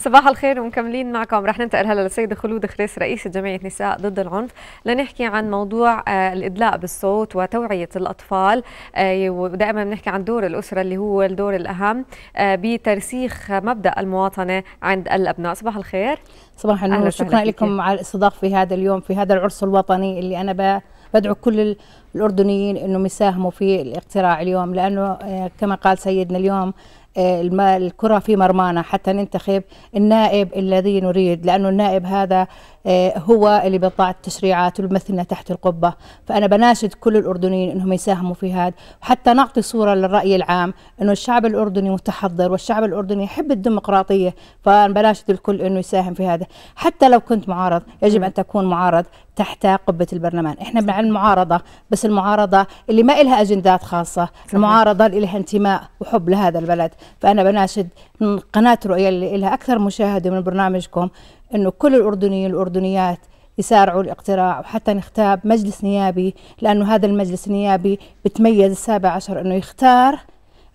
صباح الخير ومكملين معكم رح ننتقل هلا للسيده خلود خريس رئيسه جمعيه نساء ضد العنف لنحكي عن موضوع آه، الادلاء بالصوت وتوعيه الاطفال آه، ودائما بنحكي عن دور الاسره اللي هو الدور الاهم آه، بترسيخ مبدا المواطنه عند الابناء صباح الخير صباح النور شكرا لكم على الاستضافه في هذا اليوم في هذا العرس الوطني اللي انا ب... بدعو كل الاردنيين انهم يساهموا في الاقتراع اليوم لانه كما قال سيدنا اليوم الكرة في مرمانا حتى ننتخب النائب الذي نريد لأنه النائب هذا آه، هو اللي بيطلع التشريعات ويمثلنا تحت القبة فأنا بناشد كل الأردنيين أنهم يساهموا في هذا وحتى نعطي صورة للرأي العام أنه الشعب الأردني متحضر والشعب الأردني يحب الديمقراطية فأنا بناشد الكل أنه يساهم في هذا حتى لو كنت معارض يجب أن تكون معارض تحت قبة البرلمان إحنا مع المعارضة بس المعارضة اللي ما إلها أجندات خاصة المعارضة اللي لها انتماء وحب لهذا البلد فأنا بناشد من قناة رؤية اللي لها أكثر مشاهدة من برنامجكم أنه كل الأردنيين والأردنيات يسارعوا الاقتراع وحتى نختار مجلس نيابي لأنه هذا المجلس النيابي بتميز السابع عشر أنه يختار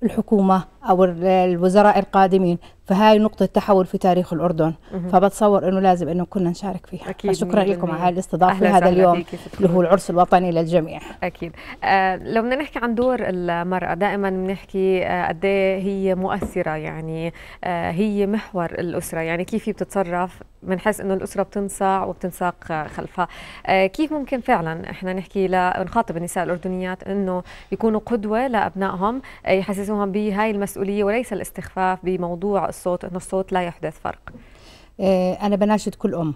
الحكومة او الوزراء القادمين فهاي نقطه تحول في تاريخ الاردن فبتصور انه لازم انه كلنا نشارك فيها أكيد شكرا لكم على الاستضافه في هذا اليوم اللي هو العرس الوطني للجميع اكيد آه لو بدنا نحكي عن دور المراه دائما بنحكي آه، قد آه هي مؤثره يعني آه هي محور الاسره يعني كيف هي بتتصرف بنحس انه الاسره بتنصاع وبتنساق خلفها آه كيف ممكن فعلا احنا نحكي لنخاطب النساء الاردنيات انه يكونوا قدوه لابنائهم آه، يحسسوهم بهاي المسؤوليه المسؤوليه وليس الاستخفاف بموضوع الصوت انه الصوت لا يحدث فرق آه، انا بناشد كل ام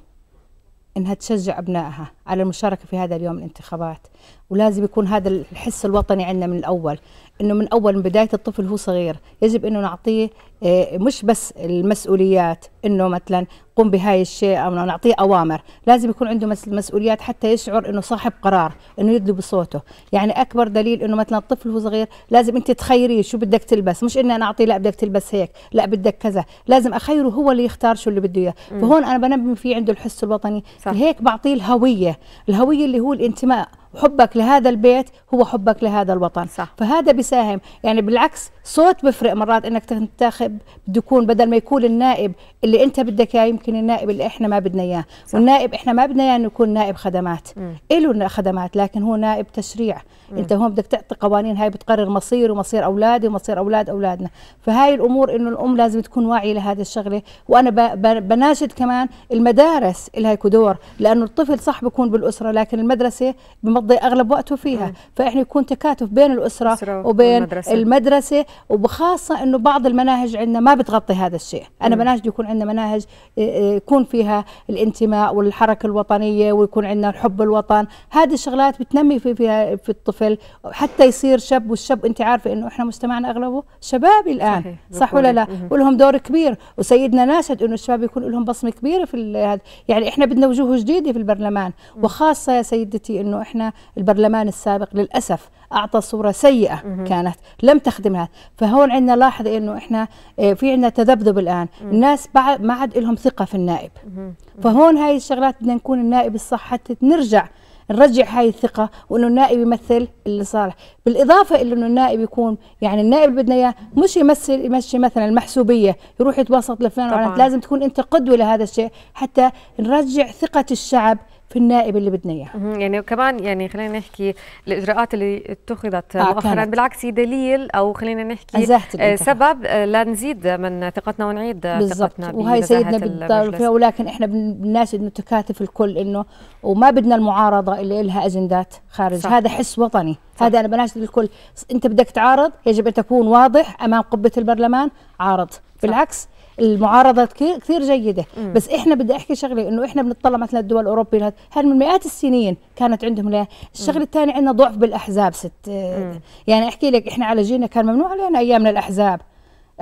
انها تشجع ابنائها على المشاركه في هذا اليوم الانتخابات ولازم يكون هذا الحس الوطني عندنا من الاول انه من اول من بدايه الطفل هو صغير يجب انه نعطيه آه، مش بس المسؤوليات انه مثلا قم بهاي الشيء او نعطيه اوامر لازم يكون عنده مسؤوليات حتى يشعر انه صاحب قرار انه يدلي بصوته يعني اكبر دليل انه مثلا الطفل هو صغير لازم انت تخيريه شو بدك تلبس مش اني انا اعطيه لا بدك تلبس هيك لا بدك كذا لازم اخيره هو اللي يختار شو اللي بده اياه فهون انا بنمي في عنده الحس الوطني صح. هيك بعطيه الهويه الهويه اللي هو الانتماء وحبك لهذا البيت هو حبك لهذا الوطن صح. فهذا بيساهم يعني بالعكس صوت بفرق مرات انك تنتخب بده يكون بدل ما يكون النائب اللي انت بدك اياه يمكن النائب اللي احنا ما بدنا اياه والنائب احنا ما بدنا اياه انه يكون نائب خدمات له خدمات لكن هو نائب تشريع مم. انت هون بدك تعطي قوانين هاي بتقرر مصير ومصير اولادي ومصير اولاد اولادنا فهاي الامور انه الام لازم تكون واعيه لهذه الشغله وانا بناشد كمان المدارس لها دور لانه الطفل صح بيكون بالاسره لكن المدرسه بم مضي اغلب وقته فيها مم. فاحنا يكون تكاتف بين الاسره وبين المدرسة. المدرسه وبخاصه انه بعض المناهج عندنا ما بتغطي هذا الشيء انا مناهج يكون عندنا مناهج آه، آه، يكون فيها الانتماء والحركه الوطنيه ويكون عندنا الحب الوطن هذه الشغلات بتنمي في فيها في الطفل حتى يصير شاب والشاب انت عارفه انه احنا مجتمعنا اغلبه شباب الان صحيح. صح ولا لا مم. ولهم دور كبير وسيدنا ناشد انه الشباب يكون لهم بصمه كبيره في هذا يعني احنا بدنا وجوه جديده في البرلمان وخاصه يا سيدتي انه احنا البرلمان السابق للأسف أعطى صورة سيئة مم. كانت لم تخدمها فهون عندنا لاحظ أنه إحنا إيه، في عندنا تذبذب الآن مم. الناس بعد ما عاد لهم ثقة في النائب مم. فهون هاي الشغلات بدنا نكون النائب الصح حتى نرجع نرجع هاي الثقة وإنه النائب يمثل اللي صالح بالإضافة إلى إنه النائب يكون يعني النائب بدنا إياه مش يمثل يمشي مثلا المحسوبية يروح يتوسط لفلان لازم تكون أنت قدوة لهذا الشيء حتى نرجع ثقة الشعب في النائب اللي بدنا اياه يعني وكمان يعني خلينا نحكي الاجراءات اللي اتخذت آه مؤخرا بالعكس هي دليل او خلينا نحكي آه سبب آه، لنزيد من ثقتنا ونعيد بالزبط. ثقتنا وهي سيدنا بالضرورة فيها ولكن احنا انه نتكاتف الكل انه وما بدنا المعارضه اللي لها اجندات خارج صح. هذا حس وطني صح. هذا انا بناشد الكل انت بدك تعارض يجب ان تكون واضح امام قبه البرلمان عارض بالعكس صح. المعارضه كثير جيده مم. بس احنا بدي احكي شغله انه احنا بنطلع مثلا الدول الاوروبيه هل من مئات السنين كانت عندهم الشغله الثانيه عندنا ضعف بالاحزاب ست مم. يعني احكي لك احنا على جيلنا كان ممنوع علينا ايامنا الاحزاب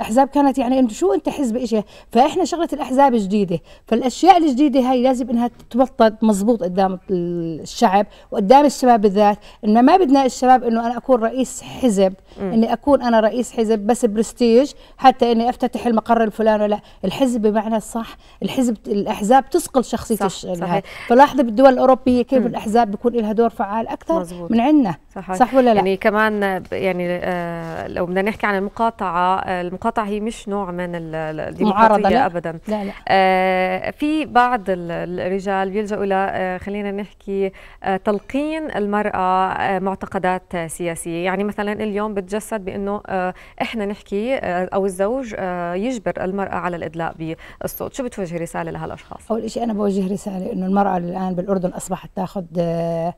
احزاب كانت يعني انت شو انت حزب ايش فاحنا شغله الاحزاب جديده فالاشياء الجديده هاي لازم انها تتوطد مزبوط قدام الشعب وقدام الشباب بالذات ان ما بدنا الشباب انه انا اكون رئيس حزب م. اني اكون انا رئيس حزب بس برستيج حتى اني افتتح المقر الفلاني ولا الحزب بمعنى الصح الحزب الاحزاب تسقل شخصيه صح صحيح. فلاحظي بالدول الاوروبيه كيف م. الاحزاب بيكون لها دور فعال اكثر مزبوط. من عندنا صح ولا لا يعني كمان يعني آه لو بدنا نحكي عن المقاطعه آه، المقاطعه القطع هي مش نوع من الديمقراطية لا. أبدا لا لا. آه في بعض الرجال بيلجأوا إلى آه، خلينا نحكي آه تلقين المرأة آه معتقدات سياسية يعني مثلا اليوم بتجسد بأنه آه إحنا نحكي آه أو الزوج آه يجبر المرأة على الإدلاء بالصوت شو بتوجهي رسالة لهالأشخاص؟ أول شيء أنا بوجه رسالة أنه المرأة الآن بالأردن أصبحت تأخذ آه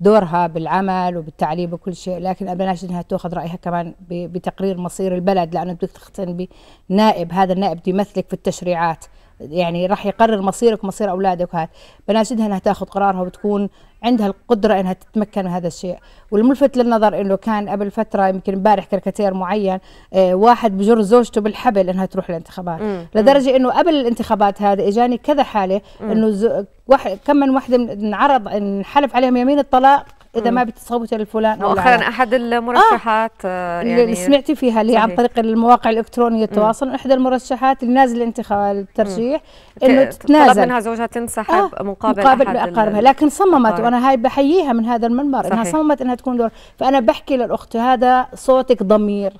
دورها بالعمل وبالتعليم وكل شيء لكن أبناش أنها تأخذ رأيها كمان بتقرير مصير البلد لأنه بدك بنائب هذا النائب يمثلك في التشريعات يعني راح يقرر مصيرك ومصير اولادك وهذا بناشدها انها تاخذ قرارها وتكون عندها القدره انها تتمكن من هذا الشيء والملفت للنظر انه كان قبل فتره يمكن امبارح كاريكاتير معين آه واحد بجر زوجته بالحبل انها تروح الانتخابات لدرجه انه قبل الانتخابات هذا اجاني كذا حاله انه كم من وحده انعرض انحلف عليهم يمين الطلاق اذا ما بتستخبط لفلان او مؤخرا احد المرشحات آه, آه، يعني اللي سمعتي فيها اللي صحيح. عن طريق المواقع الالكترونيه التواصل احدى المرشحات اللي نازل الانتخاب الترشيح انه تتنازل طلب منها زوجها تنسحب آه مقابل مقابل اقاربها لكن صممت وانا هاي بحييها من هذا المنبر صحيح. انها صممت انها تكون دور فانا بحكي للاخت هذا صوتك ضمير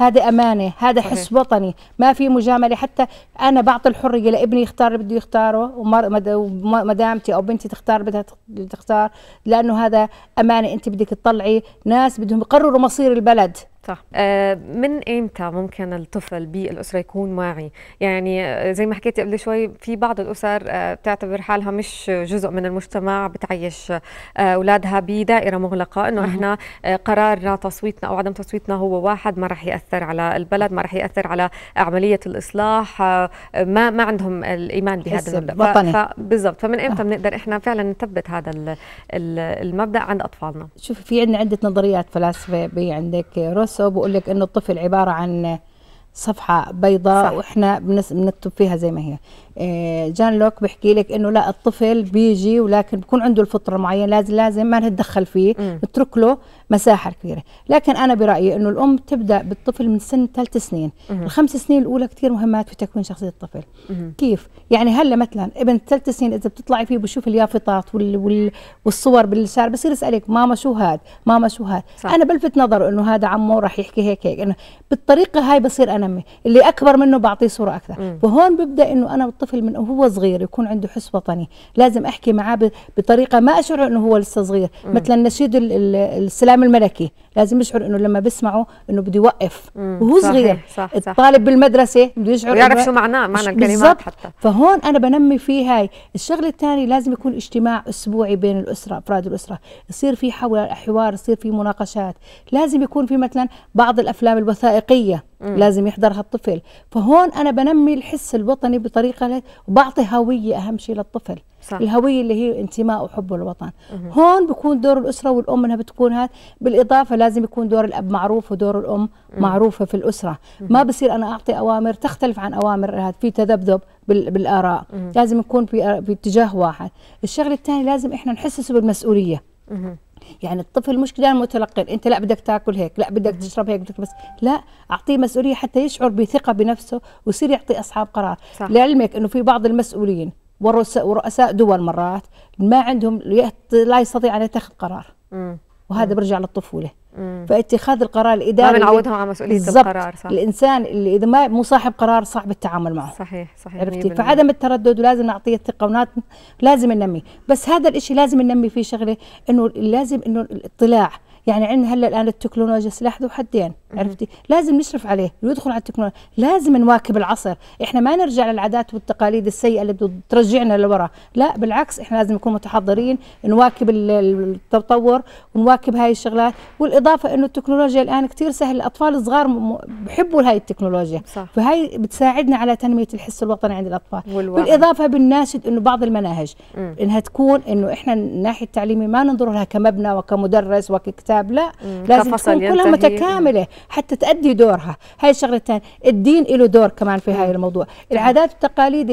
هذا امانه هذا حس وطني ما في مجامله حتى انا بعطي الحريه لابني يختار اللي بده يختاره ومدامتي او بنتي تختار بدها تختار لانه هذا امانه انت بدك تطلعي ناس بدهم يقرروا مصير البلد صح آه من امتى ممكن الطفل بالاسره يكون واعي يعني آه، زي ما حكيتي قبل شوي في بعض الاسر آه بتعتبر حالها مش جزء من المجتمع بتعيش آه، اولادها آه بدائره مغلقه انه احنا آه، قرارنا تصويتنا او عدم تصويتنا هو واحد ما راح ياثر على البلد ما راح ياثر على عمليه الاصلاح ما ما عندهم الايمان بهذا المبدا بالضبط فمن امتى بنقدر احنا فعلا نثبت هذا المبدا عند اطفالنا شوفي في عندنا عده نظريات فلاسفه عندك روس التعسف وبقول لك انه الطفل عباره عن صفحه بيضاء واحنا بنكتب فيها زي ما هي إيه، جان لوك بحكي لك انه لا الطفل بيجي ولكن بكون عنده الفطره معينه لازم لازم ما نتدخل فيه نترك له مساحه كبيره لكن انا برايي انه الام تبدا بالطفل من سن ثلاث سنين الخمس سنين الاولى كثير مهمات في تكوين شخصيه الطفل كيف يعني هلا مثلا ابن ثلاث سنين اذا بتطلعي فيه بشوف اليافطات وال وال والصور بالشارع بصير يسالك ماما شو هاد ماما شو هاد صح. انا بلفت نظره انه هذا عمه راح يحكي هيك هيك انه بالطريقه هاي بصير انمي اللي اكبر منه بعطيه صوره اكثر فهون ببدا انه انا الطفل من وهو صغير يكون عنده حس وطني لازم احكي معاه بطريقه ما اشعر انه هو لسه صغير مثلا نشيد السلام الكلام الملكي لازم يشعر انه لما بسمعه انه بده يوقف وهو صغير صح صح الطالب بالمدرسه بده يشعر يعرف شو معناه معنى الكلمات حتى فهون انا بنمي فيه هاي الشغله الثانيه لازم يكون اجتماع اسبوعي بين الاسره افراد الاسره يصير في حوار يصير في مناقشات لازم يكون في مثلا بعض الافلام الوثائقيه مم. لازم يحضرها الطفل فهون انا بنمي الحس الوطني بطريقه وبعطي هويه اهم شيء للطفل صح. الهويه اللي هي انتماء وحب للوطن مه. هون بيكون دور الاسره والام انها بتكون هاد بالاضافه لازم يكون دور الاب معروف ودور الام مه. معروفه في الاسره مه. ما بصير انا اعطي اوامر تختلف عن اوامر هاد في تذبذب بالاراء مه. لازم يكون في باتجاه واحد الشغله الثانيه لازم احنا نحسسه بالمسؤوليه مه. يعني الطفل مش كده متلقين انت لا بدك تاكل هيك لا بدك تشرب هيك بدك بس لا اعطيه مسؤوليه حتى يشعر بثقه بنفسه ويصير يعطي اصحاب قرار صح. لعلمك انه في بعض المسؤولين ورؤساء دول مرات ما عندهم لا يستطيع ان يتخذ قرار وهذا برجع للطفوله فاتخاذ القرار الاداري ما بنعودهم على مسؤوليه القرار صح الانسان اللي اذا ما مو صاحب قرار صعب التعامل معه صحيح صحيح عرفتي فعدم التردد ولازم نعطيه الثقه ونات لازم ننمي بس هذا الشيء لازم ننمي فيه شغله انه لازم انه الاطلاع يعني عندنا هلا الان التكنولوجيا سلاح ذو حدين عرفتي لازم نشرف عليه ويدخل على التكنولوجيا لازم نواكب العصر احنا ما نرجع للعادات والتقاليد السيئه اللي بترجعنا لورا لا بالعكس احنا لازم نكون متحضرين نواكب التطور ونواكب هاي الشغلات والاضافه انه التكنولوجيا الان كثير سهل الاطفال الصغار بحبوا هاي التكنولوجيا صح. فهي بتساعدنا على تنميه الحس الوطني عند الاطفال والوعي. بالاضافه بالناشد انه بعض المناهج م. انها تكون انه احنا الناحيه التعليميه ما ننظر لها كمبنى وكمدرس وككتاب الكتاب لا مم. لازم تكون كلها متكامله حتى تأدي دورها هاي الشغله الثانيه الدين له دور كمان في هاي الموضوع العادات والتقاليد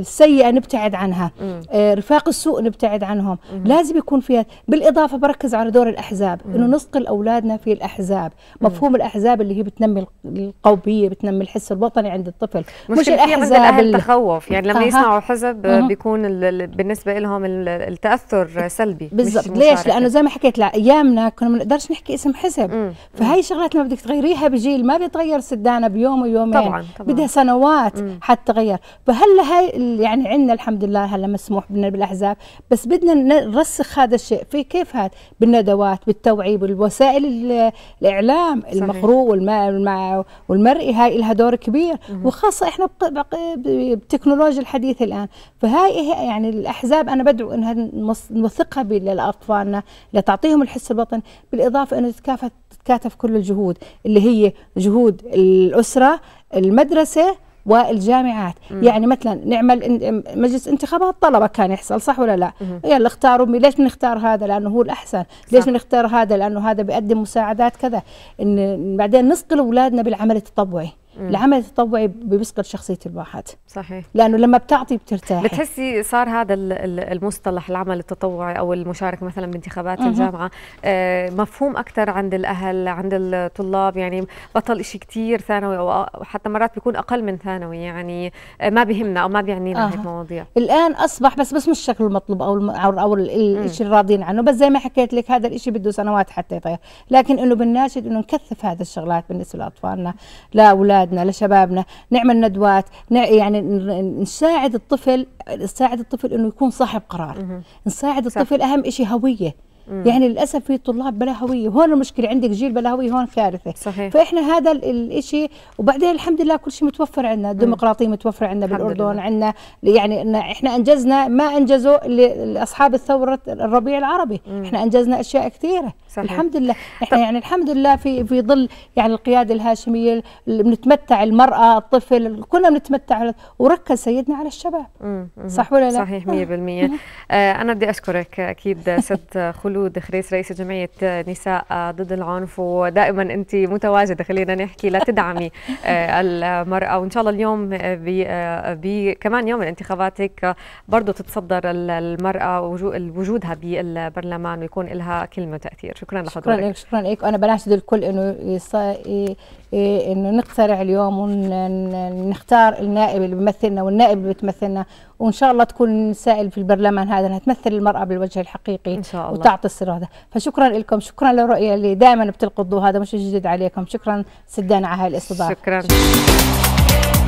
السيئه نبتعد عنها آه، رفاق السوء نبتعد عنهم مم. لازم يكون فيها بالاضافه بركز على دور الاحزاب انه نسقل اولادنا في الاحزاب مفهوم الاحزاب اللي هي بتنمي القوميه بتنمي الحس الوطني عند الطفل مش الاحزاب التخوف يعني لما يسمعوا حزب بيكون بالنسبه لهم التاثر سلبي بالضبط ليش لانه زي ما حكيت لا ايامنا كنا ما نقدرش نحكي اسم حزب فهي شغلات ما بدك تغيريها بجيل ما بيتغير سدانا بيوم ويومين طبعا, طبعاً. بدها سنوات مم. حتى تغير فهلا هاي يعني عندنا الحمد لله هلا مسموح بدنا بالاحزاب بس بدنا نرسخ هذا الشيء في كيف هذا بالندوات بالتوعيه بالوسائل الاعلام صحيح. المقروء والمرئي هاي لها دور كبير مم. وخاصه احنا بالتكنولوجيا الحديثه الان فهاي إه-، يعني الاحزاب انا بدعو انها نوثقها لاطفالنا لتعطيهم الحس البطن بالاضافه انه تتكافئ تتكاتف كل الجهود اللي هي جهود الاسره المدرسه والجامعات مم. يعني مثلا نعمل مجلس انتخابات طلبه كان يحصل صح ولا لا يلا اختاروا ليش بنختار هذا لانه هو الاحسن صح. ليش بنختار هذا لانه هذا بيقدم مساعدات كذا ان بعدين نصقل اولادنا بالعمل التطوعي العمل التطوعي بيسقط شخصيه الواحد صحيح لانه لما بتعطي بترتاح بتحسي صار هذا المصطلح العمل التطوعي او المشاركه مثلا بانتخابات الجامعه آه، مفهوم اكثر عند الاهل عند الطلاب يعني بطل شيء كثير ثانوي او حتى مرات بيكون اقل من ثانوي يعني ما بهمنا او ما بيعنينا آه. هيك مواضيع الان اصبح بس بس مش الشكل المطلوب او او الشيء اللي راضيين عنه بس زي ما حكيت لك هذا الشيء بده سنوات حتى يتغير لكن انه بنناشد انه نكثف هذه الشغلات بالنسبه لاطفالنا لاولادنا لاولادنا لشبابنا نعمل ندوات يعني نساعد الطفل نساعد الطفل انه يكون صاحب قرار نساعد الطفل اهم شيء هويه مم. يعني للاسف في طلاب بلا هويه هون المشكله عندك جيل بلا هويه هون كارثه صحيح. فاحنا هذا الشيء وبعدين الحمد لله كل شيء متوفر عندنا الديمقراطيه متوفره عندنا بالاردن عندنا يعني احنا انجزنا ما انجزوا اصحاب الثوره الربيع العربي مم. احنا انجزنا اشياء كثيره صحيح. الحمد لله احنا طب. يعني الحمد لله في في ظل يعني القياده الهاشميه بنتمتع المراه الطفل كلنا بنتمتع وركز سيدنا على الشباب مم. صح ولا لا صحيح 100% آه انا بدي اشكرك اكيد ست خلود خلود خريس رئيس جمعية نساء ضد العنف ودائما أنت متواجدة خلينا نحكي لتدعمي آه، المرأة وإن شاء الله اليوم آه، بكمان آه، يوم الانتخابات هيك برضه تتصدر المرأة وجودها بالبرلمان ويكون لها كلمة وتأثير شكرا لحضورك شكرا لك شكرا لك وأنا بناشد الكل أنه إيه، انه نقترع اليوم ونختار النائب اللي بيمثلنا والنائب اللي بتمثلنا وان شاء الله تكون سائل في البرلمان هذا انها تمثل المراه بالوجه الحقيقي إن شاء الله. وتعطي السر هذا فشكرا لكم شكرا للرؤيه اللي دائما بتلقوا الضوء هذا مش جديد عليكم شكرا سدان على هاي الاستضافه شكرا